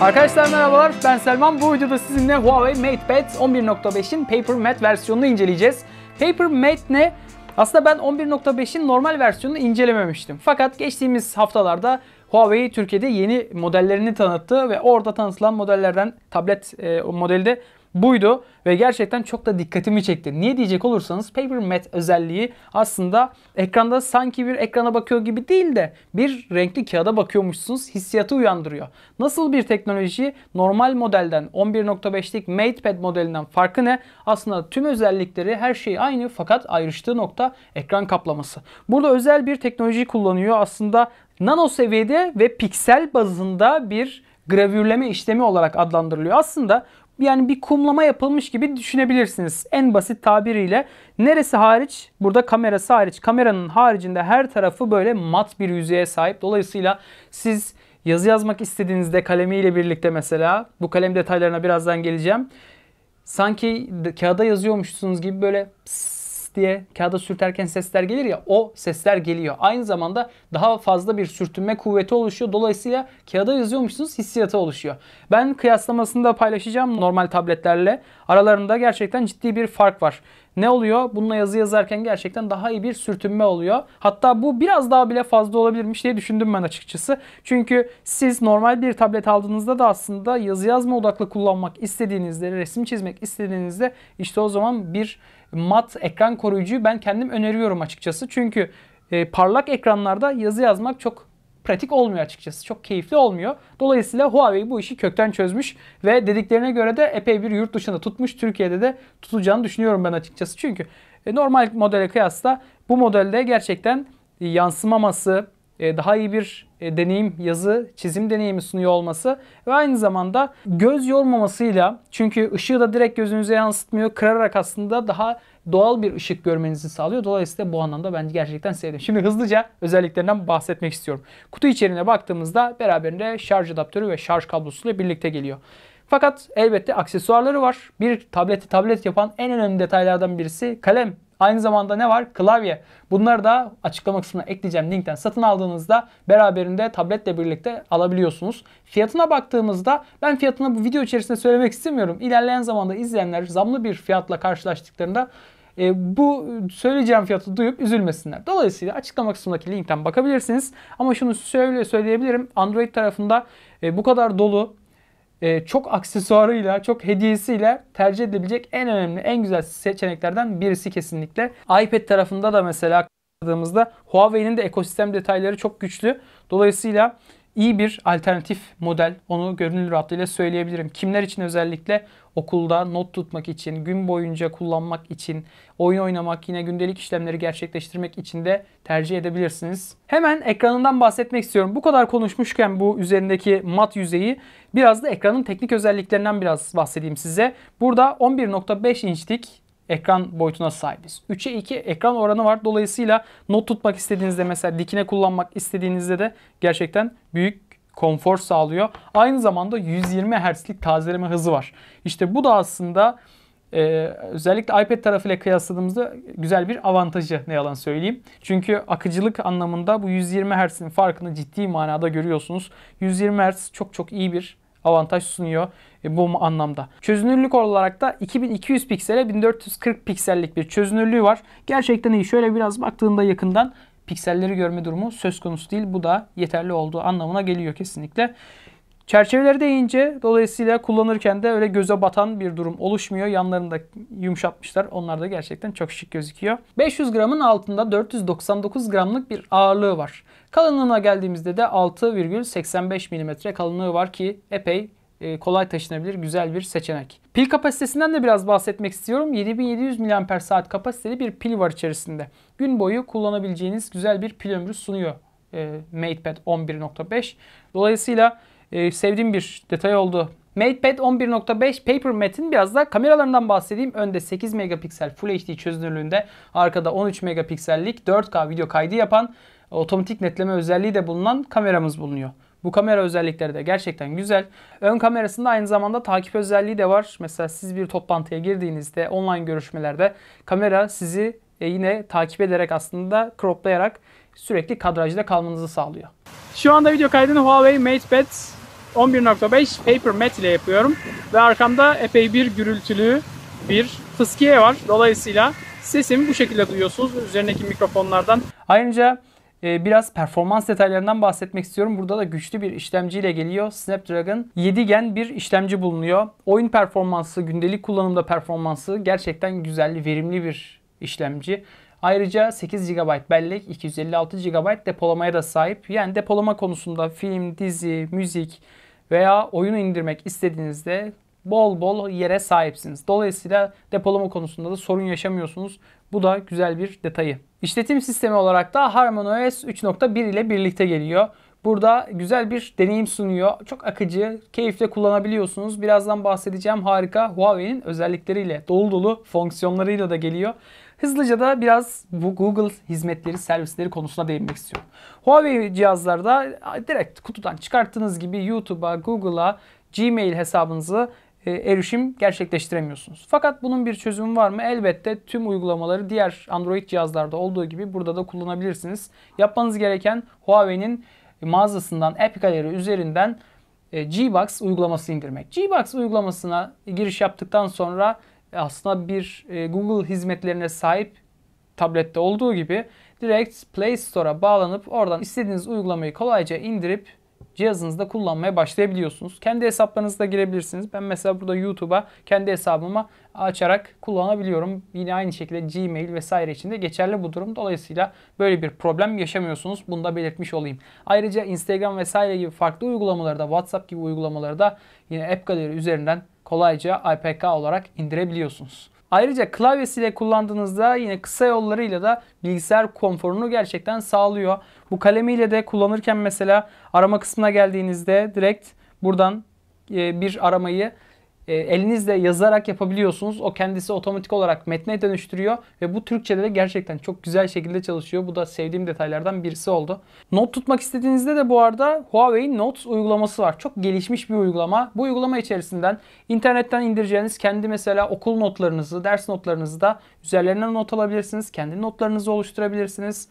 Arkadaşlar merhabalar ben Selman. Bu videoda sizinle Huawei MatePad 11.5'in Paper Matte versiyonunu inceleyeceğiz. Paper Matte ne? Aslında ben 11.5'in normal versiyonunu incelememiştim. Fakat geçtiğimiz haftalarda Huawei Türkiye'de yeni modellerini tanıttı ve orada tanıtılan modellerden tablet e, modeli de buydu ve gerçekten çok da dikkatimi çekti. Niye diyecek olursanız Paper Matte özelliği aslında ekranda sanki bir ekrana bakıyor gibi değil de bir renkli kağıda bakıyormuşsunuz hissiyatı uyandırıyor. Nasıl bir teknoloji normal modelden 11.5'lik MatePad modelinden farkı ne? Aslında tüm özellikleri her şey aynı fakat ayrıştığı nokta ekran kaplaması. Burada özel bir teknoloji kullanıyor. Aslında nano seviyede ve piksel bazında bir gravürleme işlemi olarak adlandırılıyor. Aslında yani bir kumlama yapılmış gibi düşünebilirsiniz. En basit tabiriyle neresi hariç? Burada kamerası hariç. Kameranın haricinde her tarafı böyle mat bir yüzeye sahip. Dolayısıyla siz yazı yazmak istediğinizde kalemiyle birlikte mesela bu kalem detaylarına birazdan geleceğim. Sanki kağıda yazıyormuşsunuz gibi böyle pss, diye kağıda sürterken sesler gelir ya o sesler geliyor. Aynı zamanda daha fazla bir sürtünme kuvveti oluşuyor. Dolayısıyla kağıda yazıyormuşsunuz hissiyatı oluşuyor. Ben kıyaslamasını da paylaşacağım normal tabletlerle. Aralarında gerçekten ciddi bir fark var ne oluyor? Bununla yazı yazarken gerçekten daha iyi bir sürtünme oluyor. Hatta bu biraz daha bile fazla olabilirmiş diye düşündüm ben açıkçası. Çünkü siz normal bir tablet aldığınızda da aslında yazı yazma odaklı kullanmak istediğinizde, resim çizmek istediğinizde işte o zaman bir mat ekran koruyucuyu ben kendim öneriyorum açıkçası. Çünkü e, parlak ekranlarda yazı yazmak çok pratik olmuyor açıkçası. Çok keyifli olmuyor. Dolayısıyla Huawei bu işi kökten çözmüş ve dediklerine göre de epey bir yurt dışında tutmuş. Türkiye'de de tutacağını düşünüyorum ben açıkçası. Çünkü e, normal modele kıyasla bu modelde gerçekten yansımaması, e, daha iyi bir e, deneyim, yazı, çizim deneyimi sunuyor olması ve aynı zamanda göz yormamasıyla çünkü ışığı da direkt gözünüze yansıtmıyor. Kırarak aslında daha doğal bir ışık görmenizi sağlıyor. Dolayısıyla bu anlamda bence gerçekten sevdim. Şimdi hızlıca özelliklerinden bahsetmek istiyorum. Kutu içeriğine baktığımızda beraberinde şarj adaptörü ve şarj ile birlikte geliyor. Fakat elbette aksesuarları var. Bir tableti tablet yapan en önemli detaylardan birisi kalem Aynı zamanda ne var? Klavye. Bunları da açıklama kısmına ekleyeceğim linkten satın aldığınızda beraberinde tabletle birlikte alabiliyorsunuz. Fiyatına baktığımızda ben fiyatını bu video içerisinde söylemek istemiyorum. İlerleyen zamanda izleyenler zamlı bir fiyatla karşılaştıklarında e, bu söyleyeceğim fiyatı duyup üzülmesinler. Dolayısıyla açıklama kısmındaki linkten bakabilirsiniz. Ama şunu söyle söyleyebilirim. Android tarafında e, bu kadar dolu e, çok aksesuarıyla, çok hediyesiyle tercih edilebilecek en önemli, en güzel seçeneklerden birisi kesinlikle. iPad tarafında da mesela baktığımızda Huawei'nin de ekosistem detayları çok güçlü. Dolayısıyla iyi bir alternatif model. Onu görünür rahatlığıyla söyleyebilirim. Kimler için özellikle okulda not tutmak için, gün boyunca kullanmak için, oyun oynamak, yine gündelik işlemleri gerçekleştirmek için de tercih edebilirsiniz. Hemen ekranından bahsetmek istiyorum. Bu kadar konuşmuşken bu üzerindeki mat yüzeyi biraz da ekranın teknik özelliklerinden biraz bahsedeyim size. Burada 11.5 inçlik ekran boyutuna sahibiz. 3'e 2 ekran oranı var. Dolayısıyla not tutmak istediğinizde mesela dikine kullanmak istediğinizde de gerçekten büyük konfor sağlıyor. Aynı zamanda 120 Hz'lik tazeleme hızı var. İşte bu da aslında e, özellikle iPad tarafıyla kıyasladığımızda güzel bir avantajı ne yalan söyleyeyim. Çünkü akıcılık anlamında bu 120 Hz'in farkını ciddi manada görüyorsunuz. 120 Hz çok çok iyi bir avantaj sunuyor e, bu anlamda. Çözünürlük olarak da 2200 piksele 1440 piksellik bir çözünürlüğü var. Gerçekten iyi. Şöyle biraz baktığında yakından pikselleri görme durumu söz konusu değil. Bu da yeterli olduğu anlamına geliyor kesinlikle. Çerçeveleri de Dolayısıyla kullanırken de öyle göze batan bir durum oluşmuyor. Yanlarını da yumuşatmışlar. Onlar da gerçekten çok şık gözüküyor. 500 gramın altında 499 gramlık bir ağırlığı var. Kalınlığına geldiğimizde de 6,85 mm kalınlığı var ki epey e, kolay taşınabilir güzel bir seçenek. Pil kapasitesinden de biraz bahsetmek istiyorum. 7700 mAh kapasiteli bir pil var içerisinde. Gün boyu kullanabileceğiniz güzel bir pil ömrü sunuyor e, MatePad 11.5. Dolayısıyla e, sevdiğim bir detay oldu. MatePad 11.5 Paper PaperMate'in biraz da kameralarından bahsedeyim. Önde 8 megapiksel Full HD çözünürlüğünde, arkada 13 megapiksellik 4K video kaydı yapan otomatik netleme özelliği de bulunan kameramız bulunuyor. Bu kamera özellikleri de gerçekten güzel. Ön kamerasında aynı zamanda takip özelliği de var. Mesela siz bir toplantıya girdiğinizde online görüşmelerde kamera sizi e, yine takip ederek aslında croplayarak sürekli kadrajda kalmanızı sağlıyor. Şu anda video kaydını Huawei MatePad 11.5 Paper Matte ile yapıyorum. Ve arkamda epey bir gürültülü bir fıskiye var. Dolayısıyla sesimi bu şekilde duyuyorsunuz üzerindeki mikrofonlardan. Ayrıca ee, biraz performans detaylarından bahsetmek istiyorum. Burada da güçlü bir işlemci ile geliyor. Snapdragon 7 Gen bir işlemci bulunuyor. Oyun performansı, gündelik kullanımda performansı gerçekten güzel, verimli bir işlemci. Ayrıca 8 GB bellek, 256 GB depolamaya da sahip. Yani depolama konusunda film, dizi, müzik veya oyunu indirmek istediğinizde bol bol yere sahipsiniz. Dolayısıyla depolama konusunda da sorun yaşamıyorsunuz. Bu da güzel bir detayı. İşletim sistemi olarak da HarmonyOS 3.1 ile birlikte geliyor. Burada güzel bir deneyim sunuyor. Çok akıcı, keyifle kullanabiliyorsunuz. Birazdan bahsedeceğim harika Huawei'nin özellikleriyle, dolu dolu fonksiyonlarıyla da geliyor. Hızlıca da biraz bu Google hizmetleri, servisleri konusuna değinmek istiyorum. Huawei cihazlarda direkt kutudan çıkarttığınız gibi YouTube'a, Google'a, Gmail hesabınızı e, erişim gerçekleştiremiyorsunuz. Fakat bunun bir çözümü var mı? Elbette tüm uygulamaları diğer Android cihazlarda olduğu gibi burada da kullanabilirsiniz. Yapmanız gereken Huawei'nin mağazasından App Gallery üzerinden e, G-Box uygulaması indirmek. G-Box uygulamasına giriş yaptıktan sonra e, aslında bir Google hizmetlerine sahip tablette olduğu gibi direkt Play Store'a bağlanıp oradan istediğiniz uygulamayı kolayca indirip cihazınızda kullanmaya başlayabiliyorsunuz. Kendi hesaplarınızda girebilirsiniz. Ben mesela burada YouTube'a kendi hesabıma açarak kullanabiliyorum. Yine aynı şekilde Gmail vesaire için de geçerli bu durum. Dolayısıyla böyle bir problem yaşamıyorsunuz. Bunu da belirtmiş olayım. Ayrıca Instagram vesaire gibi farklı uygulamaları da WhatsApp gibi uygulamaları da yine App Gallery üzerinden kolayca APK olarak indirebiliyorsunuz. Ayrıca klavyesiyle kullandığınızda yine kısa yollarıyla da bilgisayar konforunu gerçekten sağlıyor. Bu kalemiyle de kullanırken mesela arama kısmına geldiğinizde direkt buradan e, bir aramayı e, elinizle yazarak yapabiliyorsunuz. O kendisi otomatik olarak metne dönüştürüyor ve bu Türkçe'de de gerçekten çok güzel şekilde çalışıyor. Bu da sevdiğim detaylardan birisi oldu. Not tutmak istediğinizde de bu arada Huawei Notes uygulaması var. Çok gelişmiş bir uygulama. Bu uygulama içerisinden internetten indireceğiniz kendi mesela okul notlarınızı, ders notlarınızı da üzerlerinden not alabilirsiniz. Kendi notlarınızı oluşturabilirsiniz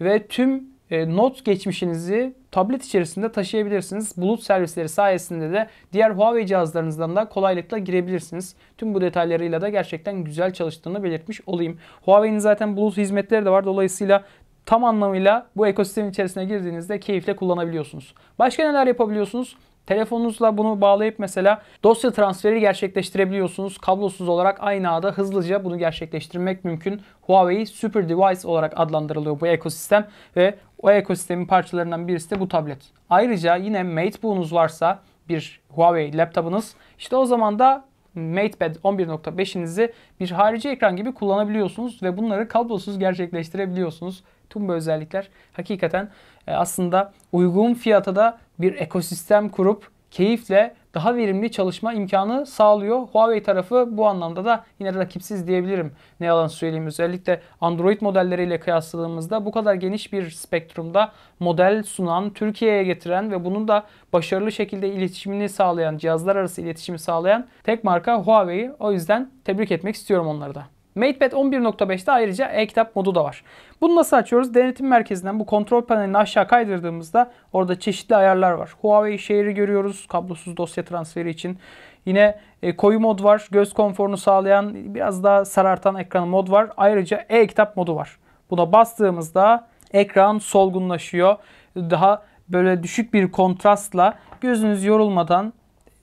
ve tüm e, not geçmişinizi tablet içerisinde taşıyabilirsiniz. Bulut servisleri sayesinde de diğer Huawei cihazlarınızdan da kolaylıkla girebilirsiniz. Tüm bu detaylarıyla da gerçekten güzel çalıştığını belirtmiş olayım. Huawei'nin zaten bulut hizmetleri de var. Dolayısıyla tam anlamıyla bu ekosistemin içerisine girdiğinizde keyifle kullanabiliyorsunuz. Başka neler yapabiliyorsunuz? Telefonunuzla bunu bağlayıp mesela dosya transferi gerçekleştirebiliyorsunuz. Kablosuz olarak aynı ağda hızlıca bunu gerçekleştirmek mümkün. Huawei Super Device olarak adlandırılıyor bu ekosistem ve o ekosistemin parçalarından birisi de bu tablet. Ayrıca yine MateBook'unuz varsa bir Huawei laptopunuz işte o zaman da MatePad 11.5'inizi bir harici ekran gibi kullanabiliyorsunuz ve bunları kablosuz gerçekleştirebiliyorsunuz. Tüm bu özellikler hakikaten e, aslında uygun fiyata da bir ekosistem kurup keyifle daha verimli çalışma imkanı sağlıyor. Huawei tarafı bu anlamda da yine rakipsiz diyebilirim. Ne yalan söyleyeyim özellikle Android modelleriyle kıyasladığımızda bu kadar geniş bir spektrumda model sunan, Türkiye'ye getiren ve bunun da başarılı şekilde iletişimini sağlayan, cihazlar arası iletişimi sağlayan tek marka Huawei. O yüzden tebrik etmek istiyorum onları da. MatePad 11.5'te ayrıca e-kitap modu da var. Bunu nasıl açıyoruz? Denetim merkezinden bu kontrol panelini aşağı kaydırdığımızda orada çeşitli ayarlar var. Huawei şehri görüyoruz kablosuz dosya transferi için. Yine e, koyu mod var. Göz konforunu sağlayan biraz daha sarartan ekranı mod var. Ayrıca e-kitap modu var. Buna bastığımızda ekran solgunlaşıyor. Daha böyle düşük bir kontrastla gözünüz yorulmadan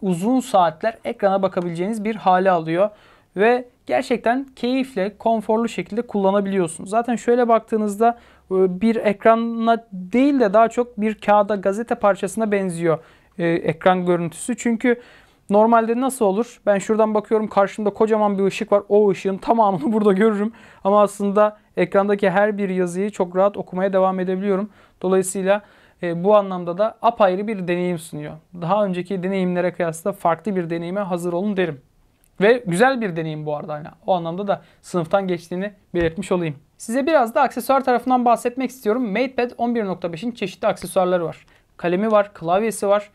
uzun saatler ekrana bakabileceğiniz bir hale alıyor. Ve gerçekten keyifle, konforlu şekilde kullanabiliyorsunuz. Zaten şöyle baktığınızda e, bir ekrana değil de daha çok bir kağıda, gazete parçasına benziyor e, ekran görüntüsü. Çünkü Normalde nasıl olur? Ben şuradan bakıyorum karşımda kocaman bir ışık var. O ışığın tamamını burada görürüm. Ama aslında ekrandaki her bir yazıyı çok rahat okumaya devam edebiliyorum. Dolayısıyla e, bu anlamda da apayrı bir deneyim sunuyor. Daha önceki deneyimlere kıyasla farklı bir deneyime hazır olun derim. Ve güzel bir deneyim bu arada. Yani o anlamda da sınıftan geçtiğini belirtmiş olayım. Size biraz da aksesuar tarafından bahsetmek istiyorum. MatePad 11.5'in çeşitli aksesuarları var. Kalemi var, klavyesi var.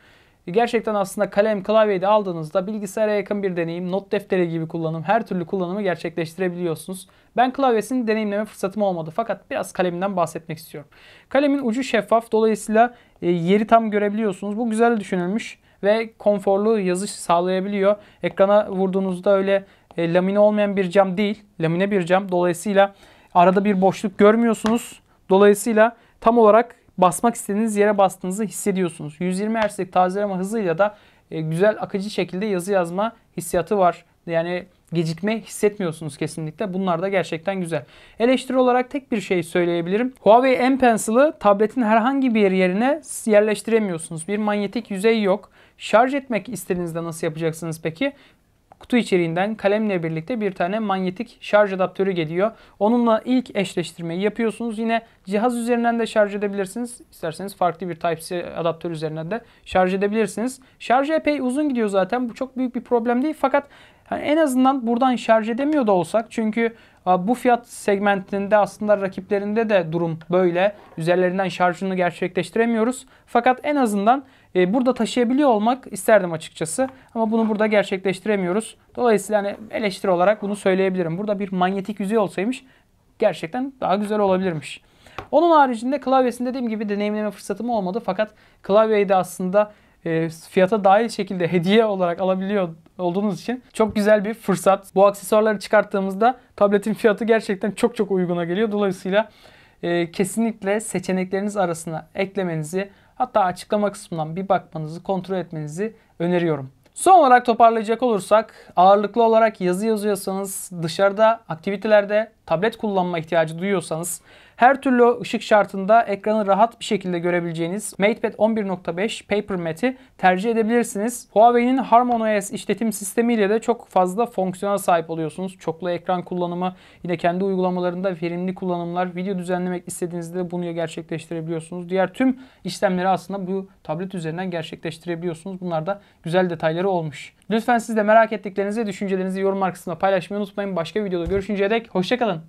Gerçekten aslında kalem klavyeyi de aldığınızda bilgisayara yakın bir deneyim, not defteri gibi kullanım, her türlü kullanımı gerçekleştirebiliyorsunuz. Ben klavyesini deneyimleme fırsatım olmadı fakat biraz kaleminden bahsetmek istiyorum. Kalemin ucu şeffaf dolayısıyla e, yeri tam görebiliyorsunuz. Bu güzel düşünülmüş ve konforlu yazış sağlayabiliyor. Ekrana vurduğunuzda öyle e, lamine olmayan bir cam değil. Lamine bir cam. Dolayısıyla arada bir boşluk görmüyorsunuz. Dolayısıyla tam olarak basmak istediğiniz yere bastığınızı hissediyorsunuz. 120 Hz'lik tazeleme hızıyla da e, güzel akıcı şekilde yazı yazma hissiyatı var. Yani gecikme hissetmiyorsunuz kesinlikle. Bunlar da gerçekten güzel. Eleştiri olarak tek bir şey söyleyebilirim. Huawei M Pencil'ı tabletin herhangi bir yerine yerleştiremiyorsunuz. Bir manyetik yüzey yok. Şarj etmek istediğinizde nasıl yapacaksınız peki? kutu içeriğinden kalemle birlikte bir tane manyetik şarj adaptörü geliyor. Onunla ilk eşleştirmeyi yapıyorsunuz. Yine cihaz üzerinden de şarj edebilirsiniz. İsterseniz farklı bir Type-C adaptör üzerinden de şarj edebilirsiniz. Şarj epey uzun gidiyor zaten. Bu çok büyük bir problem değil. Fakat yani en azından buradan şarj edemiyor da olsak çünkü bu fiyat segmentinde aslında rakiplerinde de durum böyle. Üzerlerinden şarjını gerçekleştiremiyoruz. Fakat en azından e, burada taşıyabiliyor olmak isterdim açıkçası. Ama bunu burada gerçekleştiremiyoruz. Dolayısıyla hani eleştiri olarak bunu söyleyebilirim. Burada bir manyetik yüzey olsaymış gerçekten daha güzel olabilirmiş. Onun haricinde klavyesinde dediğim gibi deneyimleme fırsatım olmadı. Fakat klavyeyi de aslında e, fiyata dahil şekilde hediye olarak alabiliyor olduğunuz için çok güzel bir fırsat. Bu aksesuarları çıkarttığımızda tabletin fiyatı gerçekten çok çok uyguna geliyor. Dolayısıyla e, kesinlikle seçenekleriniz arasına eklemenizi hatta açıklama kısmından bir bakmanızı kontrol etmenizi öneriyorum. Son olarak toparlayacak olursak ağırlıklı olarak yazı yazıyorsanız dışarıda aktivitelerde tablet kullanma ihtiyacı duyuyorsanız her türlü ışık şartında ekranı rahat bir şekilde görebileceğiniz MatePad 11.5 Paper Mate'i tercih edebilirsiniz. Huawei'nin HarmonyOS işletim sistemiyle de çok fazla fonksiyona sahip oluyorsunuz. Çoklu ekran kullanımı, yine kendi uygulamalarında verimli kullanımlar, video düzenlemek istediğinizde bunu gerçekleştirebiliyorsunuz. Diğer tüm işlemleri aslında bu tablet üzerinden gerçekleştirebiliyorsunuz. Bunlar da güzel detayları olmuş. Lütfen siz de merak ettiklerinizi, düşüncelerinizi yorumlar kısmında paylaşmayı unutmayın. Başka videoda görüşünceye dek hoşçakalın.